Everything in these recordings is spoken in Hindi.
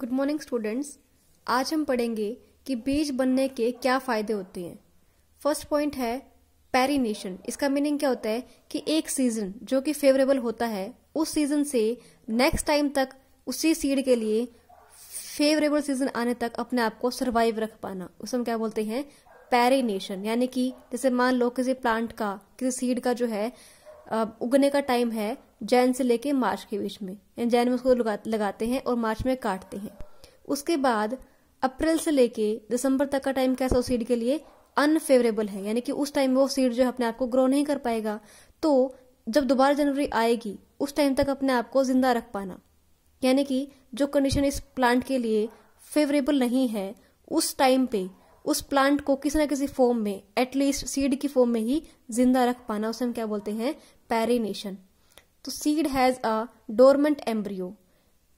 गुड मॉर्निंग स्टूडेंट्स आज हम पढ़ेंगे कि बीज बनने के क्या फायदे होते हैं फर्स्ट पॉइंट है पेरिनेशन इसका मीनिंग क्या होता है कि एक सीजन जो कि फेवरेबल होता है उस सीजन से नेक्स्ट टाइम तक उसी सीड के लिए फेवरेबल सीजन आने तक अपने आप को सर्वाइव रख पाना उसे हम क्या बोलते हैं पेरिनेशन यानी कि जैसे मान लो किसी प्लांट का किसी सीड का जो है उगने का टाइम है जैन से लेके मार्च के बीच में यानी जैन में उसको लगाते हैं और मार्च में काटते हैं उसके बाद अप्रैल से लेके दिसंबर तक का टाइम कैसा उस सीड के लिए अनफेवरेबल है यानी कि उस टाइम वो सीड जो है अपने आप को ग्रो नहीं कर पाएगा तो जब दोबारा जनवरी आएगी उस टाइम तक अपने आप को जिंदा रख पाना यानी कि जो कंडीशन इस प्लांट के लिए फेवरेबल नहीं है उस टाइम पे उस प्लांट को किसी ना किसी फॉर्म में एटलीस्ट सीड की फॉर्म में ही जिंदा रख पाना उसे हम क्या बोलते हैं पैरिनेशन तो seed has a dormant embryo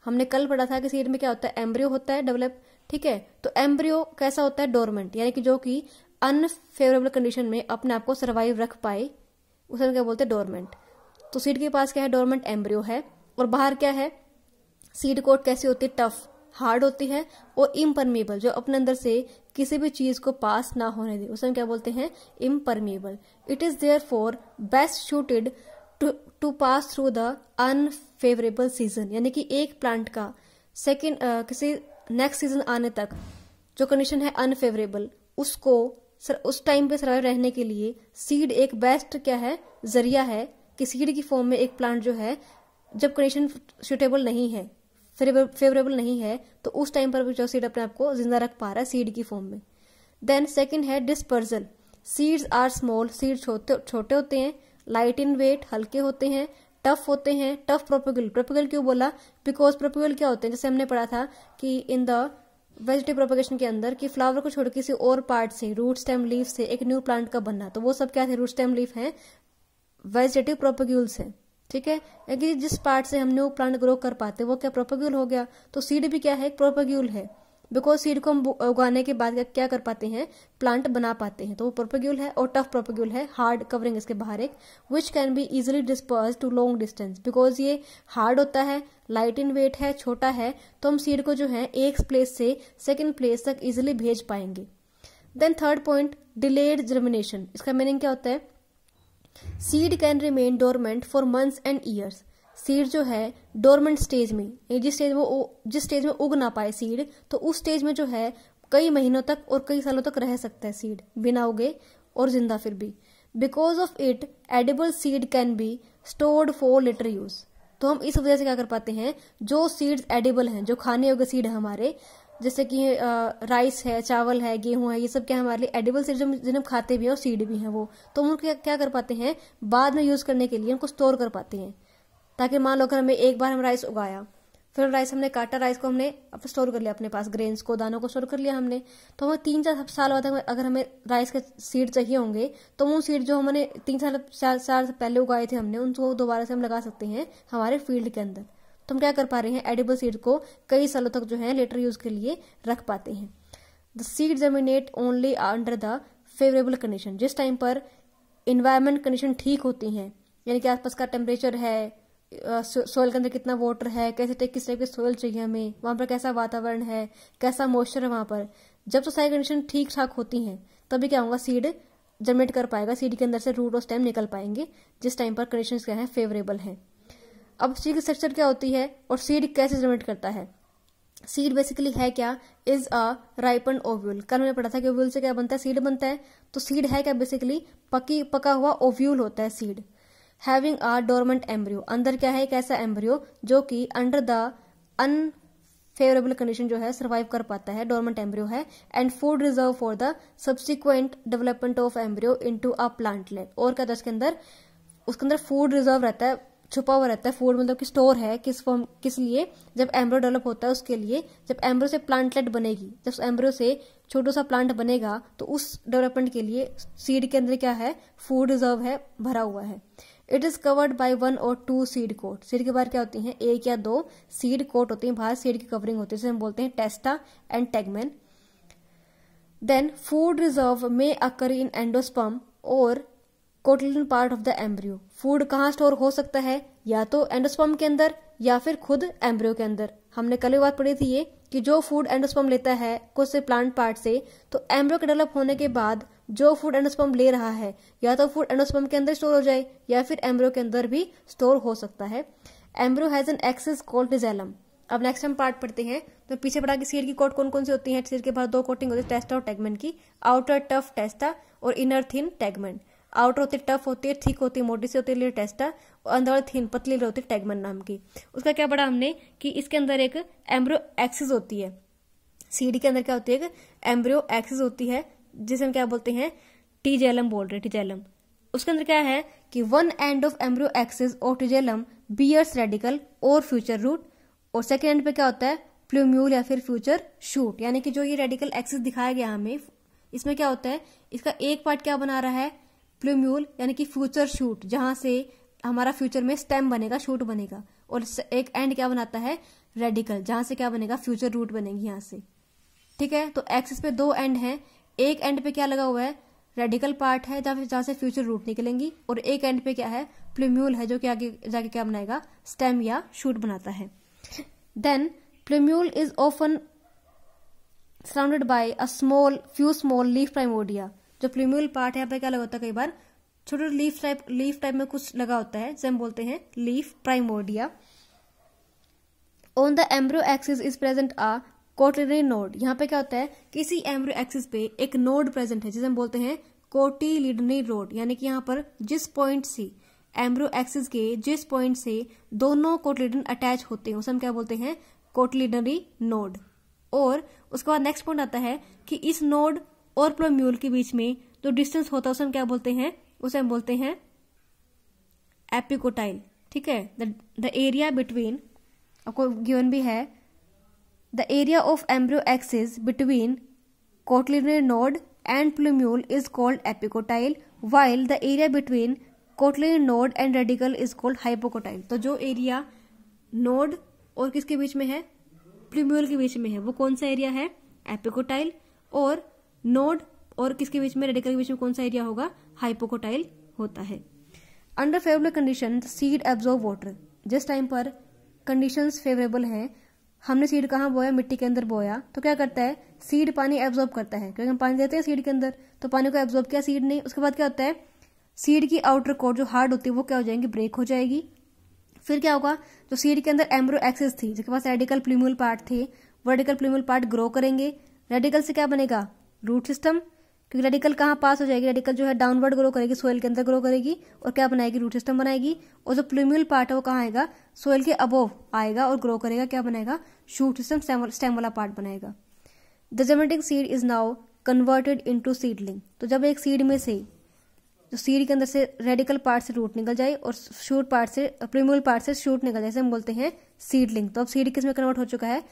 हमने कल पढ़ा था कि सीड में क्या होता है एम्ब्रियो होता है डेवलप ठीक है तो एम्ब्रियो कैसा होता है डोरमेंट यानी कि जो कि अनफेवरेबल कंडीशन में अपने आप को सर्वाइव रख पाए उसे हम क्या बोलते हैं डोरमेंट तो सीड के पास क्या है डोरमेंट एम्ब्रियो है और बाहर क्या है सीड कोट कैसी होती है टफ हार्ड होती है और इम्परमेबल जो अपने अंदर से किसी भी चीज को पास ना होने दे उसे हम क्या बोलते हैं impermeable it is therefore best suited to pass through the unfavourable season यानी कि एक प्लांट का सेकेंड किसी नेक्स्ट सीजन आने तक जो कंडीशन है अनफेवरेबल उसको सर, उस टाइम पे सर्वाइव रहने के लिए सीड एक बेस्ट क्या है जरिया है कि सीड की फॉर्म में एक प्लांट जो है जब कंडीशन सुटेबल नहीं है फेवरेबल नहीं है तो उस टाइम पर भी जो सीड अपने आपको जिंदा रख पा रहा है सीड की फॉर्म में देन सेकेंड है dispersal seeds are small seeds छोटे छोटे होते हैं लाइट इन वेट हल्के होते हैं टफ होते हैं टफ प्रोपोगल प्रोपोगल क्यों बोला बिकॉज प्रोपोगल क्या होते हैं जैसे हमने पढ़ा था कि इन द वेजिटेबल प्रोपोगेशन के अंदर कि फ्लावर को छोड़ किसी और पार्ट से रूट स्टेम लीव से एक न्यू प्लांट का बनना तो वो सब क्या थे रूट स्टेम लीव है वेजिटेटिव प्रोपोग्यूल्स है ठीक है जिस पार्ट से हम न्यू प्लांट ग्रो कर पाते वो क्या प्रोपोग्यूल हो गया तो सीड भी क्या है प्रोपोग्यूल है बिकॉज सीड को हम उगाने के बाद क्या कर पाते हैं प्लांट बना पाते हैं तो वो प्रोपोग्यूल है और टफ प्रोपोग्यूल है हार्ड कवरिंग इसके बाहर एक which can be easily disperse to long distance because ये हार्ड होता है लाइट इन वेट है छोटा है तो हम सीड को जो है एक प्लेस से सेकेंड प्लेस तक इजिली भेज पाएंगे then third point delayed germination इसका मीनिंग क्या होता है seed can remain dormant for months and years seed जो है डोरमेंट स्टेज में जिस स्टेज में जिस स्टेज में उग ना पाए सीड तो उस स्टेज में जो है कई महीनों तक और कई सालों तक रह सकता है सीड बिना उगे और जिंदा फिर भी because of it edible seed can be stored for later use तो हम इस वजह से क्या कर पाते हैं जो सीड्स एडिबल हैं जो खाने योग्य सीड है हमारे जैसे कि राइस है चावल है गेहूं है ये सब क्या हमारे लिए एडिबल सीड जिन्हें हम खाते भी हैं और सीड भी हैं वो तो हम उनको क्या कर पाते हैं बाद में यूज करने के लिए उनको स्टोर कर पाते हैं ताकि मान लो अगर हमें एक बार हम राइस उगाया फिर राइस हमने काटा राइस को हमने स्टोर कर लिया अपने पास ग्रेन्स को दानों को स्टोर कर लिया हमने तो हमें तीन चार साल बाद अगर हमें राइस के सीड चाहिए होंगे तो वो सीड जो हमने तीन साल चार साल पहले उगाए थे हमने उनको दोबारा से हम लगा सकते हैं हमारे फील्ड के अंदर तो हम क्या कर पा रहे हैं एडिबल सीड को कई सालों तक जो है लेटर यूज के लिए रख पाते हैं the seed germinate only under the favourable condition जिस टाइम पर इन्वायरमेंट कंडीशन ठीक होती है यानी कि आसपास का टेम्परेचर है सोयल के अंदर कितना वाटर है कैसे टाइप किस टाइप के सोयल चाहिए हमें वहां पर कैसा वातावरण है कैसा मॉइस्चर है वहां पर जब तो सारी कंडीशन ठीक ठाक होती हैं तभी क्या होगा सीड जनरेट कर पाएगा सीड के अंदर से रूट और स्टेम निकल पाएंगे जिस टाइम पर कंडीशन क्या है फेवरेबल है अब सीड की स्ट्रक्चर क्या होती है और सीड कैसे जनरेट करता है सीड बेसिकली है क्या इज अ राइपन ओव्यूल कल मैंने पढ़ा था कि ओव्यूल से क्या बनता है सीड बनता है तो सीड है क्या बेसिकली पकी पका हुआ ओव्यूल होता है seed having a dormant embryo अंदर क्या है एक ऐसा एम्ब्रियो जो कि अंडर द अनफेवरेबल कंडीशन जो है सर्वाइव कर पाता है डोरमेंट एम्ब्रियो है and food reserve for the subsequent development of embryo into a plantlet और क्या था उसके अंदर उसके अंदर फूड रिजर्व रहता है छुपा हुआ रहता है फूड मतलब कि स्टोर है किस फॉर्म किस लिए जब एम्ब्रो डेवलप होता है उसके लिए जब एम्ब्रो से प्लांटलेट बनेगी जब एम्ब्रो से छोटा सा प्लांट बनेगा तो उस डेवलपमेंट के लिए सीड के अंदर क्या है फूड रिजर्व है भरा हुआ है it is covered by one और टू सीड कोट सीड के बाहर क्या होती हैं एक या दो सीड कोट होती हैं बाहर सीड की कवरिंग होती है हम बोलते हैं testa and tegmen then food reserve में अकर इन एंडोस्पम और cotyledon part of the embryo food कहाँ स्टोर हो सकता है या तो एंडोस्पम के अंदर या फिर खुद एम्ब्रियो के अंदर हमने कल बात पढ़ी थी ये कि जो फूड एंडोस्पर्म लेता है कुछ से प्लांट पार्ट से तो एम्ब्रो के डेवलप होने के बाद जो फूड एंडोस्पर्म ले रहा है या तो फूड एंडोस्पर्म के अंदर स्टोर हो जाए या फिर एम्ब्रो के अंदर भी स्टोर हो सकता है embryo has an axis called tigellum अब नेक्स्ट हम पार्ट पढ़ते हैं तो पीछे पढ़ा कि सीर की कोट कौन कौन सी होती है सीर के बाद दो कोटिंग होती है टेस्टा और टेगमेंट की आउटर टफ टेस्टा और इनर थिन टेगमेंट आउटर होती टफ होती है थिक होती है मोटी सी होती है टेस्टा और अंदर वाली थीन पतली होती है टैगमन नाम की उसका क्या पढ़ा हमने कि इसके अंदर एक एम्ब्रो एक्सिस होती है सीडी के अंदर क्या होती है एम्ब्रियो एक्सिस होती है जिसे हम क्या बोलते हैं टीजेलम बोल रहे टीजेलम उसके अंदर क्या है कि one end of embryo axis और टीजेलम बीयर्स रेडिकल और फ्यूचर रूट और सेकेंड एंड पे क्या होता है प्लूम्यूल या फिर फ्यूचर शूट यानी कि जो ये रेडिकल एक्सिस दिखाया गया हमें इसमें क्या होता है इसका एक पार्ट क्या बना रहा है फ्लूम्यूल यानी कि फ्यूचर शूट जहां से हमारा फ्यूचर में स्टेम बनेगा शूट बनेगा और एक एंड क्या बनाता है रेडिकल जहां से क्या बनेगा फ्यूचर रूट बनेगी यहां से ठीक है तो एक्सिस पे दो एंड है एक एंड पे क्या लगा हुआ है रेडिकल पार्ट है जहां जहां से फ्यूचर रूट निकलेंगी और एक एंड पे क्या है प्लूम्यूल है जो कि आगे जाके क्या बनाएगा स्टेम या शूट बनाता है then plumule is often surrounded by a small few small leaf primordia जो प्लीम्यूल पार्ट है यहाँ पे क्या लगा होता है कई बार छोटे छोटे लीफ टाइप लीफ टाइप में कुछ लगा होता है जिसे हम बोलते हैं leaf primordia on the embryo axis is present a cotyledonary node यहाँ पे क्या होता है किसी एम्ब्रो एक्सिस पे एक नोड प्रेजेंट है जिसे हम बोलते हैं कोटिलिडनी रोड यानी कि यहाँ पर जिस पॉइंट से एम्ब्रो एक्सिस के जिस पॉइंट से दोनों कोटिलिडन अटैच होते हैं उसे हम क्या बोलते हैं कोटलिडनरी नोड और उसके बाद नेक्स्ट पॉइंट आता है कि इस नोड और प्लोम्यूल के बीच में जो डिस्टेंस होता है उसे हम क्या बोलते हैं उसे हम बोलते हैं एपिकोटाइल ठीक है द एरिया बिटवीन आपको गिवन भी है the area of embryo axis between cotyledon node and plumule is called epicotyl while the area between cotyledon node and radicle is called hypocotyl तो जो एरिया नोड और किसके बीच में है प्लूम्यूल के बीच में है वो कौन सा एरिया है एपिकोटाइल और नोड और किसके बीच में रेडिकल के बीच में कौन सा एरिया होगा हाइपोकोटाइल होता है under favourable condition seed absorb water जिस टाइम पर कंडीशन फेवरेबल है हमने सीड कहाँ बोया मिट्टी के अंदर बोया तो क्या करता है सीड पानी एब्जॉर्ब करता है क्योंकि हम पानी देते हैं सीड के अंदर तो पानी को एब्जॉर्ब किया सीड ने उसके बाद क्या होता है सीड की आउटर कोट जो हार्ड होती है वो क्या हो जाएंगी ब्रेक हो जाएगी फिर क्या होगा जो सीड के अंदर एम्ब्रो एक्सेस थी जिसके पास रेडिकल प्लीमुल पार्ट थे वर्टिकल प्लीमुल पार्ट ग्रो करेंगे रेडिकल से क्या बनेगा रूट सिस्टम क्योंकि रेडिकल कहाँ पास हो जाएगी रेडिकल जो है डाउनवर्ड ग्रो करेगी सोयल के अंदर ग्रो करेगी और क्या बनाएगी रूट सिस्टम बनाएगी और जो प्लूम्यूल पार्ट है वो कहाँ आएगा सोयल के अबोव आएगा और ग्रो करेगा क्या बनाएगा शूट सिस्टम स्टेम वाला पार्ट बनाएगा the gametic seed is now converted into seedling तो जब एक सीड में से जो सीड के अंदर से रेडिकल पार्ट से रूट निकल जाए और शूट पार्ट से प्रीमियल पार्ट से शूट निकल जाए हम बोलते हैं सीडलिंग तो अब सीड किस में कन्वर्ट हो चुका है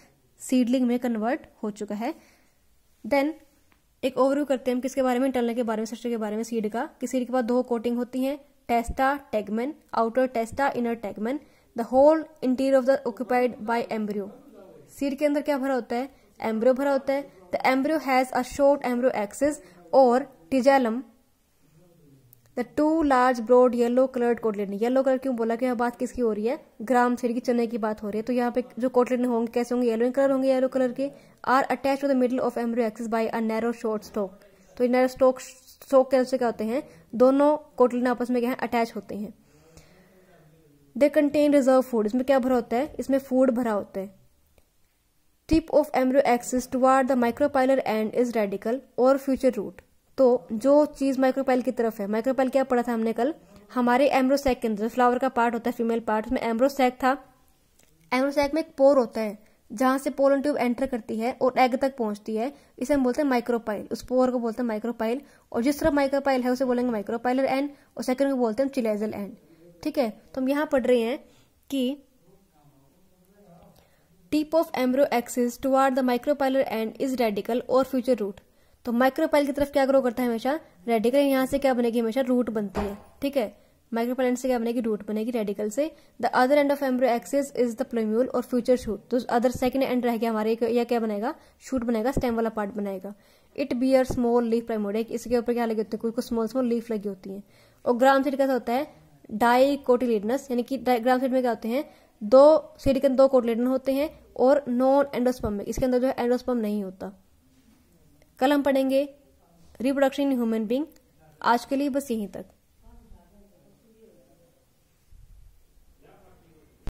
सीडलिंग में कन्वर्ट हो चुका है देन एक ओवरव्यू करते हैं हम किसके बारे में टनल के बारे में स्ट्रक्चर के बारे में सीड का कि सीड के पास दो कोटिंग होती है testa tegmen outer testa inner tegmen the whole interior of the occupied by embryo seed के अंदर क्या भरा होता है एम्ब्रियो भरा होता है the embryo has a short embryo axis और tigellum the two large broad yellow coloured cotyledon yellow colour क्यों बोला कि यहाँ बात किसकी हो रही है ग्राम सेड की चने की बात हो रही है तो यहाँ पे जो कोटलेट होंगे कैसे होंगे येलो कलर होंगे येलो कलर के are attach to the middle of embryo axis by a narrow short stalk तो नैरो स्टोक स्टोक के क्या होते हैं दोनों कोटलेट आपस में क्या है अटैच होते हैं दे कंटेन रिजर्व फूड इसमें क्या भरा होता है इसमें फूड भरा होता है tip of embryo axis toward the micropylar end is radicle और फ्यूचर रूट तो जो चीज माइक्रोपाइल की तरफ है माइक्रोपाइल क्या पढ़ा था हमने कल हमारे एम्ब्रोसैक के अंदर फ्लावर का पार्ट होता है फीमेल पार्ट उसमें एम्ब्रोसैक था एम्ब्रोसैक में एक पोर होता है जहां से पोलन ट्यूब एंटर करती है और एग तक पहुंचती है इसे हम बोलते हैं माइक्रोपाइल उस पोर को बोलते हैं माइक्रोपाइल और जिस तरफ माइक्रोपाइल है उसे बोलेंगे माइक्रोपाइलर एंड और सेकंड को बोलते हैं चिलेजल एंड ठीक है तो हम यहाँ पढ़ रहे हैं कि tip of embryo axis toward the micropylar end is radicle और फ्यूचर रूट तो माइक्रोपाइल की तरफ क्या ग्रो करता है हमेशा रेडिकल यहाँ से क्या बनेगी हमेशा रूट बनती है ठीक है माइक्रोपाइल से क्या बनेगी रूट बनेगी रेडिकल से the other end of embryo axis is the plumule और फ्यूचर शूट तो अदर सेकंड एंड रह गया हमारे या क्या बनेगा शूट बनेगा स्टेम वाला पार्ट बनाएगा it bear small leaf primordia इसके ऊपर क्या लगी होती है कुछ कुछ स्मॉल स्मॉल लीफ लगी होती है और ग्राम सीड कैसा होता है कोटिलेडनस यानी कि ग्राम सीड में क्या होते हैं दो सीड के अंदर दो कोटिलेडन होते हैं और नॉन एंडोस्पम में इसके अंदर जो है एंडोस्पम नहीं होता कल हम पढ़ेंगे रिप्रोडक्शन इन ह्यूमन बींग आज के लिए बस यहीं तक